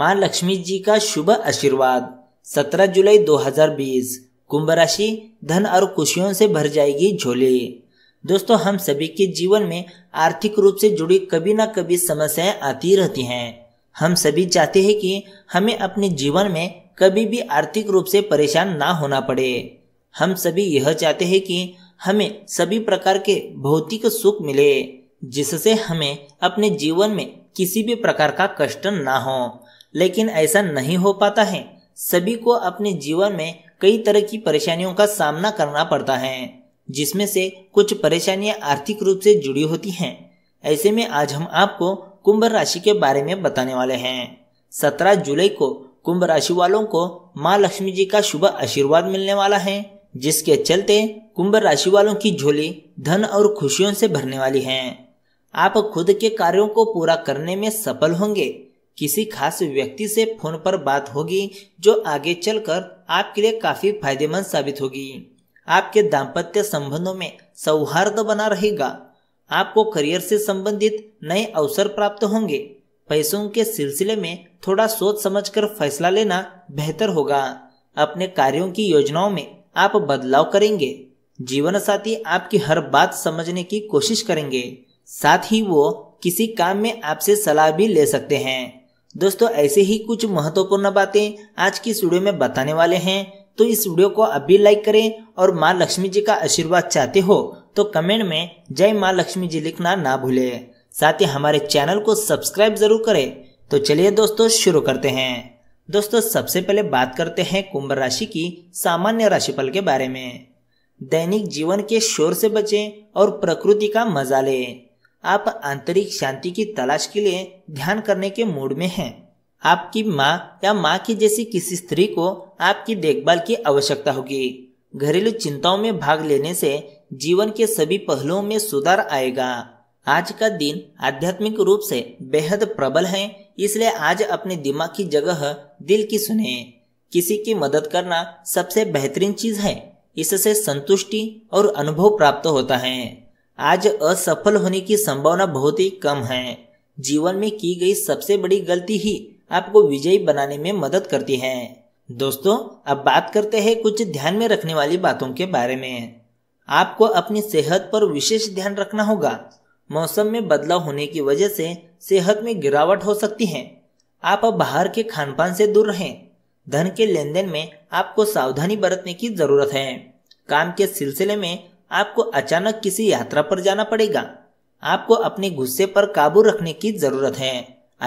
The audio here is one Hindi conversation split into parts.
मां लक्ष्मी जी का शुभ आशीर्वाद 17 जुलाई 2020 कुंभ राशि धन और खुशियों से भर जाएगी झोली दोस्तों हम सभी के जीवन में आर्थिक रूप से जुड़ी कभी ना कभी समस्याएं आती रहती हैं हम सभी चाहते हैं कि हमें अपने जीवन में कभी भी आर्थिक रूप से परेशान ना होना पड़े हम सभी यह चाहते हैं कि हमें सभी प्रकार के भौतिक सुख मिले जिससे हमें अपने जीवन में किसी भी प्रकार का कष्ट ना हो लेकिन ऐसा नहीं हो पाता है सभी को अपने जीवन में कई तरह की परेशानियों का सामना करना पड़ता है जिसमें से कुछ परेशानियां आर्थिक रूप से जुड़ी होती हैं ऐसे में आज हम आपको कुंभ राशि के बारे में बताने वाले हैं सत्रह जुलाई को कुंभ राशि वालों को माँ लक्ष्मी जी का शुभ आशीर्वाद मिलने वाला है जिसके चलते कुंभ राशि वालों की झोली धन और खुशियों से भरने वाली है आप खुद के कार्यों को पूरा करने में सफल होंगे किसी खास व्यक्ति से फोन पर बात होगी जो आगे चलकर आपके लिए काफी फायदेमंद साबित होगी आपके दाम्पत्य संबंधों में सौहार्द बना रहेगा आपको करियर से संबंधित नए अवसर प्राप्त होंगे पैसों के सिलसिले में थोड़ा सोच समझकर फैसला लेना बेहतर होगा अपने कार्यों की योजनाओं में आप बदलाव करेंगे जीवन साथी आपकी हर बात समझने की कोशिश करेंगे साथ ही वो किसी काम में आपसे सलाह भी ले सकते हैं दोस्तों ऐसे ही कुछ महत्वपूर्ण बातें आज की वीडियो में बताने वाले हैं तो इस वीडियो को अभी लाइक करें और माँ लक्ष्मी जी का आशीर्वाद चाहते हो तो कमेंट में जय माँ लक्ष्मी जी लिखना ना भूले साथ ही हमारे चैनल को सब्सक्राइब जरूर करें तो चलिए दोस्तों शुरू करते हैं दोस्तों सबसे पहले बात करते हैं कुंभ राशि की सामान्य राशिफल के बारे में दैनिक जीवन के शोर से बचें और प्रकृति का मजा लें आप आंतरिक शांति की तलाश के लिए ध्यान करने के मूड में हैं आपकी माँ या माँ की जैसी किसी स्त्री को आपकी देखभाल की आवश्यकता होगी घरेलू चिंताओं में भाग लेने से जीवन के सभी पहलुओं में सुधार आएगा आज का दिन आध्यात्मिक रूप से बेहद प्रबल है इसलिए आज अपने दिमाग की जगह दिल की सुने किसी की मदद करना सबसे बेहतरीन चीज है इससे संतुष्टि और अनुभव प्राप्त होता है आज असफल होने की संभावना बहुत ही कम है जीवन में की गई सबसे बड़ी गलती ही आपको विजयी बनाने में मदद करती है दोस्तों अब बात करते हैं कुछ ध्यान में रखने वाली बातों के बारे में आपको अपनी सेहत पर विशेष ध्यान रखना होगा मौसम में बदलाव होने की वजह से सेहत में गिरावट हो सकती है आप बाहर के खान पान से दूर रहें धन के लेन देन में आपको सावधानी बरतने की जरूरत है काम के सिलसिले में आपको अचानक किसी यात्रा पर जाना पड़ेगा आपको अपने गुस्से पर काबू रखने की जरूरत है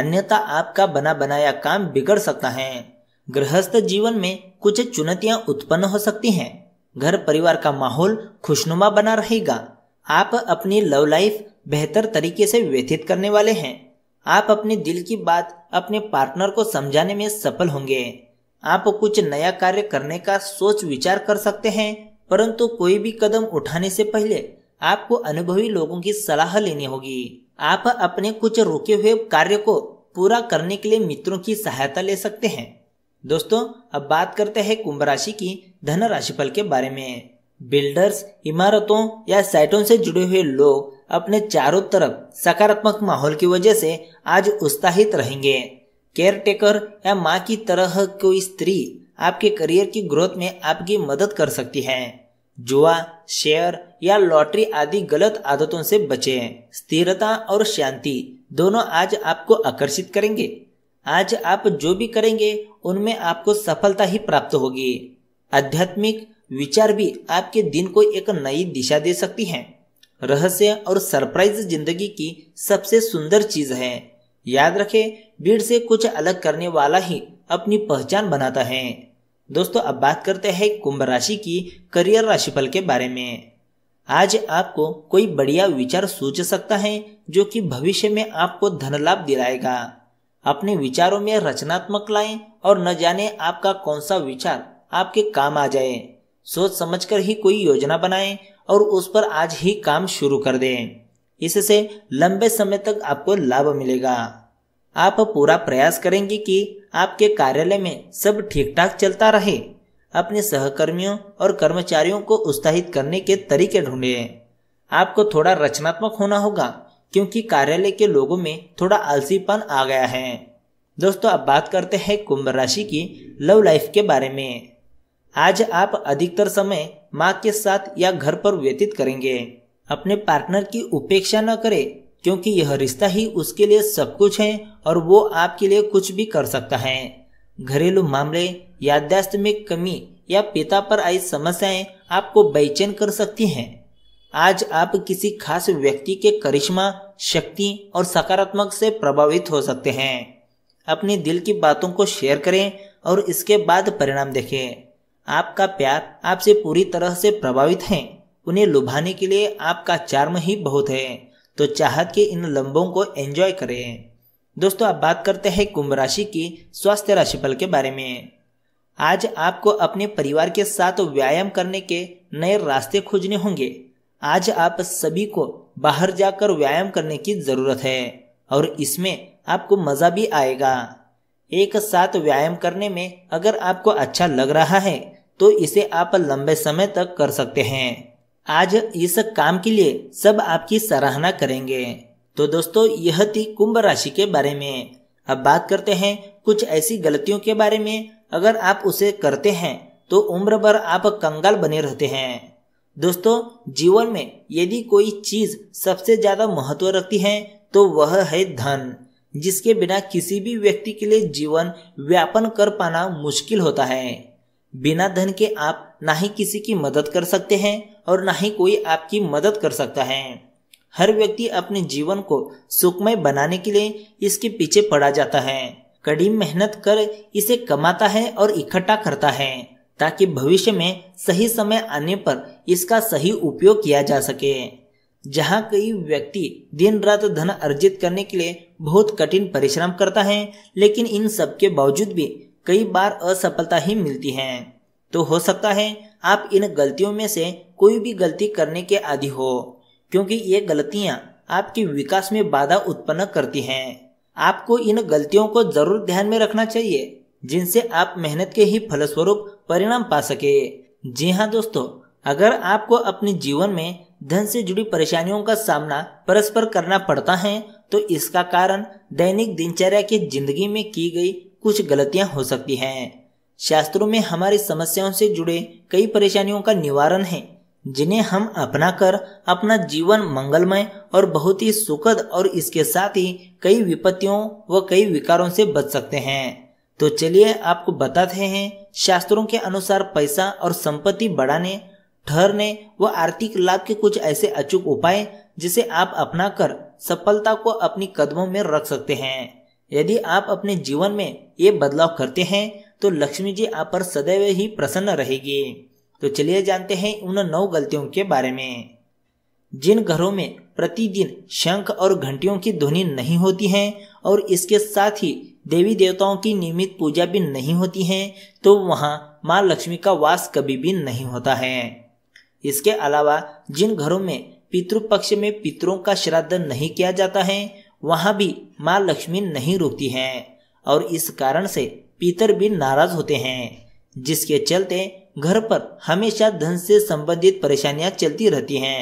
अन्यथा आपका बना बनाया काम बिगड़ सकता है गृहस्थ जीवन में कुछ चुनौतियाँ उत्पन्न हो सकती हैं घर परिवार का माहौल खुशनुमा बना रहेगा आप अपनी लव लाइफ बेहतर तरीके से व्यतीत करने वाले हैं आप अपने दिल की बात अपने पार्टनर को समझाने में सफल होंगे आप कुछ नया कार्य करने का सोच विचार कर सकते हैं परंतु कोई भी कदम उठाने से पहले आपको अनुभवी लोगों की सलाह लेनी होगी आप अपने कुछ रुके हुए कार्य को पूरा करने के लिए मित्रों की सहायता ले सकते हैं दोस्तों अब बात करते हैं कुंभ राशि की धन राशिफल के बारे में बिल्डर्स इमारतों या साइटों से जुड़े हुए लोग अपने चारों तरफ सकारात्मक माहौल की वजह से आज उत्साहित रहेंगे केयर टेकर या माँ की तरह कोई स्त्री आपके करियर की ग्रोथ में आपकी मदद कर सकती है जुआ शेयर या लॉटरी आदि गलत आदतों से बचे स्थिरता और शांति दोनों आज आपको आकर्षित करेंगे आज आप जो भी करेंगे उनमें आपको सफलता ही प्राप्त होगी आध्यात्मिक विचार भी आपके दिन को एक नई दिशा दे सकती हैं। रहस्य और सरप्राइज जिंदगी की सबसे सुंदर चीज है याद रखें भीड़ से कुछ अलग करने वाला ही अपनी पहचान बनाता है दोस्तों अब बात करते हैं कुंभ राशि की करियर राशिफल के बारे में आज आपको कोई बढ़िया विचार सोच सकता है जो कि भविष्य में आपको धन लाभ दिलाएगा अपने विचारों में रचनात्मक लाएं और न जाने आपका कौन सा विचार आपके काम आ जाए सोच समझकर ही कोई योजना बनाएं और उस पर आज ही काम शुरू कर दें इससे लंबे समय तक आपको लाभ मिलेगा आप पूरा प्रयास करेंगे कि आपके कार्यालय में सब ठीक ठाक चलता रहे अपने सहकर्मियों और कर्मचारियों को उत्साहित करने के तरीके ढूंढे आपको थोड़ा रचनात्मक होना होगा क्योंकि कार्यालय के लोगों में थोड़ा आलसीपन आ गया है दोस्तों अब बात करते हैं कुंभ राशि की लव लाइफ के बारे में आज आप अधिकतर समय माँ के साथ या घर पर व्यतीत करेंगे अपने पार्टनर की उपेक्षा न करें क्योंकि यह रिश्ता ही उसके लिए सब कुछ है और वो आपके लिए कुछ भी कर सकता है घरेलू मामले याददाश्त में कमी या पिता पर आई समस्याएं आपको बेचैन कर सकती हैं आज आप किसी खास व्यक्ति के करिश्मा शक्ति और सकारात्मक से प्रभावित हो सकते हैं अपने दिल की बातों को शेयर करें और इसके बाद परिणाम देखें आपका प्यार आपसे पूरी तरह से प्रभावित है उन्हें लुभाने के लिए आपका चार्म ही बहुत है तो चाह के इन लंबों को एंजॉय करें दोस्तों अब बात करते हैं कुंभ राशि की स्वास्थ्य राशिफल के बारे में आज आपको अपने परिवार के साथ व्यायाम करने के नए रास्ते खोजने होंगे आज आप सभी को बाहर जाकर व्यायाम करने की जरूरत है और इसमें आपको मजा भी आएगा एक साथ व्यायाम करने में अगर आपको अच्छा लग रहा है तो इसे आप लंबे समय तक कर सकते हैं आज इस काम के लिए सब आपकी सराहना करेंगे तो दोस्तों यह थी कुंभ राशि के बारे में अब बात करते हैं कुछ ऐसी गलतियों के बारे में अगर आप उसे करते हैं तो उम्र भर आप कंगाल बने रहते हैं दोस्तों जीवन में यदि कोई चीज सबसे ज्यादा महत्व रखती है तो वह है धन जिसके बिना किसी भी व्यक्ति के लिए जीवन व्यापन कर पाना मुश्किल होता है बिना धन के आप ना ही किसी की मदद कर सकते हैं और ना ही कोई आपकी मदद कर सकता है हर व्यक्ति अपने जीवन को सुखमय बनाने के लिए इसके पीछे पड़ा जाता है कड़ी मेहनत कर इसे कमाता है और इकट्ठा करता है ताकि भविष्य में सही समय आने पर इसका सही उपयोग किया जा सके जहाँ कई व्यक्ति दिन रात धन अर्जित करने के लिए बहुत कठिन परिश्रम करता है लेकिन इन सब के बावजूद भी कई बार असफलता ही मिलती है तो हो सकता है आप इन गलतियों में से कोई भी गलती करने के आदि हो क्योंकि ये गलतियाँ आपके विकास में बाधा उत्पन्न करती हैं आपको इन गलतियों को जरूर ध्यान में रखना चाहिए जिनसे आप मेहनत के ही फलस्वरूप परिणाम पा सके जी हाँ दोस्तों अगर आपको अपने जीवन में धन से जुड़ी परेशानियों का सामना परस्पर करना पड़ता है तो इसका कारण दैनिक दिनचर्या की जिंदगी में की गई कुछ गलतियां हो सकती हैं शास्त्रों में हमारी समस्याओं से जुड़े कई परेशानियों का निवारण है जिन्हें हम अपना कर अपना जीवन मंगलमय और बहुत ही सुखद और इसके साथ ही कई विपत्तियों व कई विकारों से बच सकते हैं तो चलिए आपको बताते हैं शास्त्रों के अनुसार पैसा और संपत्ति बढ़ाने ठहरने व आर्थिक लाभ के कुछ ऐसे अचूक उपाय जिसे आप अपना कर सफलता को अपनी कदमों में रख सकते हैं यदि आप अपने जीवन में ये बदलाव करते हैं तो लक्ष्मी जी आप पर सदैव ही प्रसन्न रहेगी तो चलिए जानते हैं उन नौ गलतियों के बारे में जिन घरों में प्रतिदिन शंख और घंटियों की ध्वनि नहीं होती है और इसके साथ ही देवी देवताओं की नियमित पूजा भी नहीं होती है तो वहाँ माँ लक्ष्मी का वास कभी भी नहीं होता है इसके अलावा जिन घरों में पितृपक्ष में पितरों का श्राद्ध नहीं किया जाता है वहाँ भी माँ लक्ष्मी नहीं रुकती है और इस कारण से पीतर भी नाराज होते हैं जिसके चलते घर पर हमेशा धन से संबंधित परेशानियां चलती रहती हैं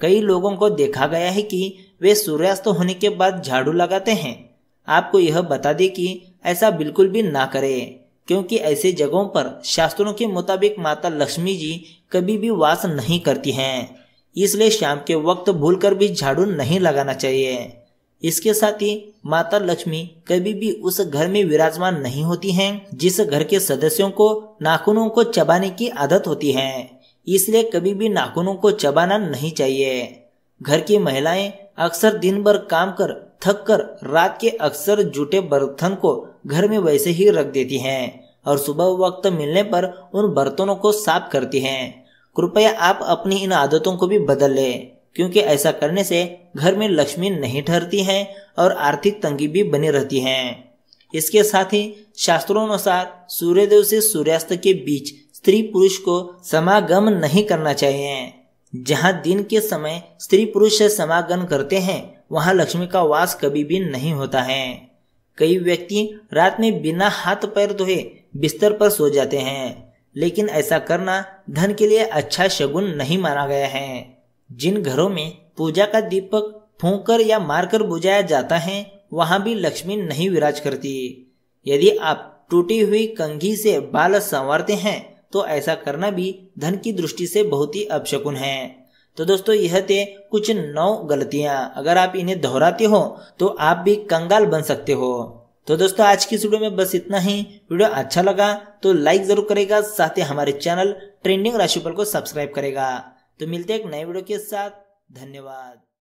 कई लोगों को देखा गया है कि वे सूर्यास्त होने के बाद झाड़ू लगाते हैं आपको यह बता दें कि ऐसा बिल्कुल भी ना करें क्योंकि ऐसे जगहों पर शास्त्रों के मुताबिक माता लक्ष्मी जी कभी भी वास नहीं करती हैं इसलिए शाम के वक्त भूलकर भी झाड़ू नहीं लगाना चाहिए इसके साथ ही माता लक्ष्मी कभी भी उस घर में विराजमान नहीं होती हैं जिस घर के सदस्यों को नाखूनों को चबाने की आदत होती है इसलिए कभी भी नाखूनों को चबाना नहीं चाहिए घर की महिलाएं अक्सर दिन भर काम कर थक कर रात के अक्सर जुटे बर्तन को घर में वैसे ही रख देती हैं और सुबह वक्त मिलने पर उन बर्तनों को साफ करती हैं कृपया आप अपनी इन आदतों को भी बदल लें क्योंकि ऐसा करने से घर में लक्ष्मी नहीं ठहरती है और आर्थिक तंगी भी बनी रहती है इसके साथ ही अनुसार सूर्यदेव से सूर्यास्त के बीच स्त्री पुरुष को समागम नहीं करना चाहिए जहाँ दिन के समय स्त्री पुरुष से समागम करते हैं वहाँ लक्ष्मी का वास कभी भी नहीं होता है कई व्यक्ति रात में बिना हाथ पैर धोए बिस्तर पर सो जाते हैं लेकिन ऐसा करना धन के लिए अच्छा शगुन नहीं माना गया है जिन घरों में पूजा का दीपक फूंककर या मारकर बुझाया जाता है वहां भी लक्ष्मी नहीं विराज करती यदि आप टूटी हुई कंघी से बाल संवारते हैं तो ऐसा करना भी धन की दृष्टि से बहुत ही अपशकुन है तो दोस्तों यह थे कुछ नौ गलतियां अगर आप इन्हें दोहराते हो तो आप भी कंगाल बन सकते हो तो दोस्तों आज की वीडियो में बस इतना ही वीडियो अच्छा लगा तो लाइक जरूर करेगा साथ ही हमारे चैनल ट्रेंडिंग राशिफल को सब्सक्राइब करेगा तो मिलते हैं एक नए वीडियो के साथ धन्यवाद